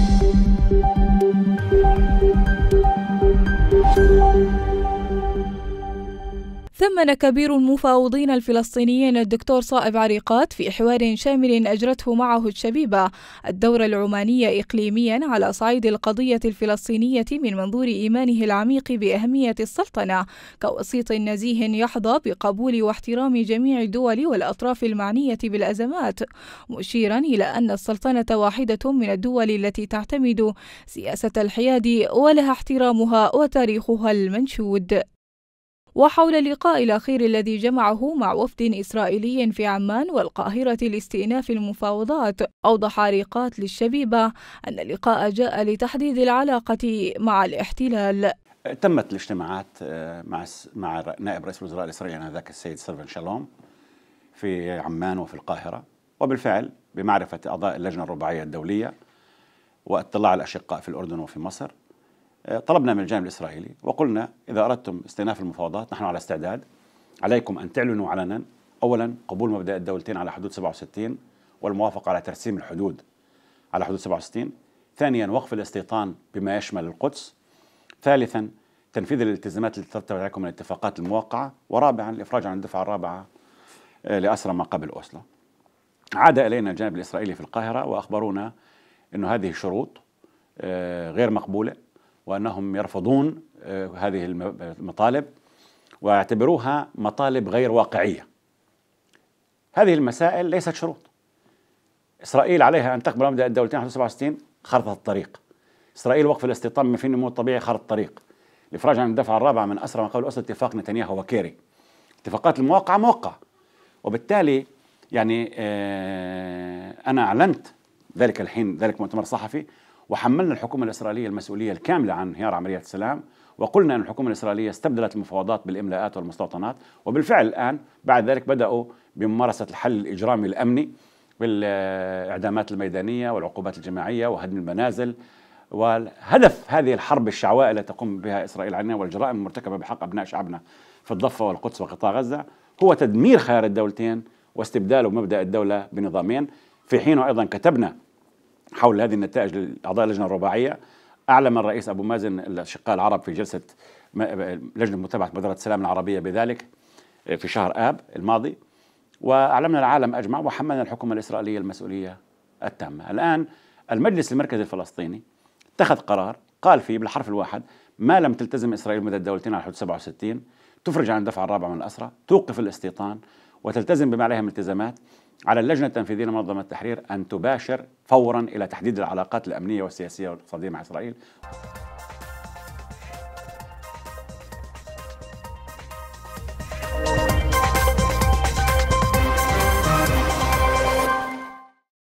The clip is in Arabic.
Thank you. ثمن كبير المفاوضين الفلسطينيين الدكتور صائب عريقات في حوار شامل أجرته معه الشبيبة الدورة العمانية إقليميا على صعيد القضية الفلسطينية من منظور إيمانه العميق بأهمية السلطنة كوسيط نزيه يحظى بقبول واحترام جميع الدول والأطراف المعنية بالأزمات مشيرا إلى أن السلطنة واحدة من الدول التي تعتمد سياسة الحياد ولها احترامها وتاريخها المنشود وحول اللقاء الأخير الذي جمعه مع وفد إسرائيلي في عمان والقاهرة لاستئناف المفاوضات أوضح ريقات للشبيبة أن اللقاء جاء لتحديد العلاقة مع الاحتلال تمت الاجتماعات آه، مع مع نائب رئيس الوزراء الاسرائيلي انذاك السيد سيرفن شالوم في عمان وفي القاهره وبالفعل بمعرفه اعضاء اللجنه الرباعيه الدوليه واطلاع الاشقاء في الاردن وفي مصر طلبنا من الجانب الإسرائيلي وقلنا إذا أردتم استئناف المفاوضات نحن على استعداد عليكم أن تعلنوا علنا أولا قبول مبدأ الدولتين على حدود 67 والموافقة على ترسيم الحدود على حدود 67 ثانيا وقف الاستيطان بما يشمل القدس ثالثا تنفيذ الالتزامات التي ترتبط عليكم من الاتفاقات الموقعة ورابعا الإفراج عن الدفعة الرابعة آه، لأسرى ما قبل أوسلو عاد إلينا الجانب الإسرائيلي في القاهرة وأخبرونا أن هذه الشروط آه، غير مقبولة وأنهم يرفضون آه، هذه المطالب ويعتبروها مطالب غير واقعية هذه المسائل ليست شروط إسرائيل عليها أن تقبل مبدأ الدولتين 67 خرطة الطريق إسرائيل وقف الاستيطان من فين النمو الطبيعي خرط الطريق الإفراج عن الدفعة الرابعة من أسرى من قبل اسرى اتفاق نتنياهو وكيري اتفاقات الموقعة موقعة وبالتالي يعني آه، أنا أعلنت ذلك الحين ذلك مؤتمر صحفي وحملنا الحكومة الإسرائيلية المسؤولية الكاملة عن انهيار عملية السلام وقلنا أن الحكومة الإسرائيلية استبدلت المفاوضات بالإملاءات والمستوطنات وبالفعل الآن بعد ذلك بدأوا بممارسة الحل الإجرامي الأمني بالإعدامات الميدانية والعقوبات الجماعية وهدم المنازل وهدف هذه الحرب الشعواء التي تقوم بها إسرائيل علينا والجرائم المرتكبة بحق أبناء شعبنا في الضفة والقدس وقطاع غزة هو تدمير خيار الدولتين واستبداله مبدأ الدولة بنظامين في حين أيضا كتبنا حول هذه النتائج لأعضاء اللجنة الرباعية أعلم الرئيس أبو مازن الأشقاء العرب في جلسة لجنة متابعة مبادرة السلام العربية بذلك آه، في شهر آب الماضي وأعلمنا العالم أجمع وحملنا الحكومة الإسرائيلية المسؤولية التامة الآن المجلس المركزي الفلسطيني اتخذ قرار قال فيه بالحرف الواحد ما لم تلتزم إسرائيل مدى الدولتين على حدود 67 تفرج عن الدفع الرابع من الأسرى توقف الاستيطان وتلتزم بما عليها من التزامات على اللجنة التنفيذية لمنظمة التحرير أن تباشر فورا إلى تحديد العلاقات الأمنية والسياسية والاقتصادية مع إسرائيل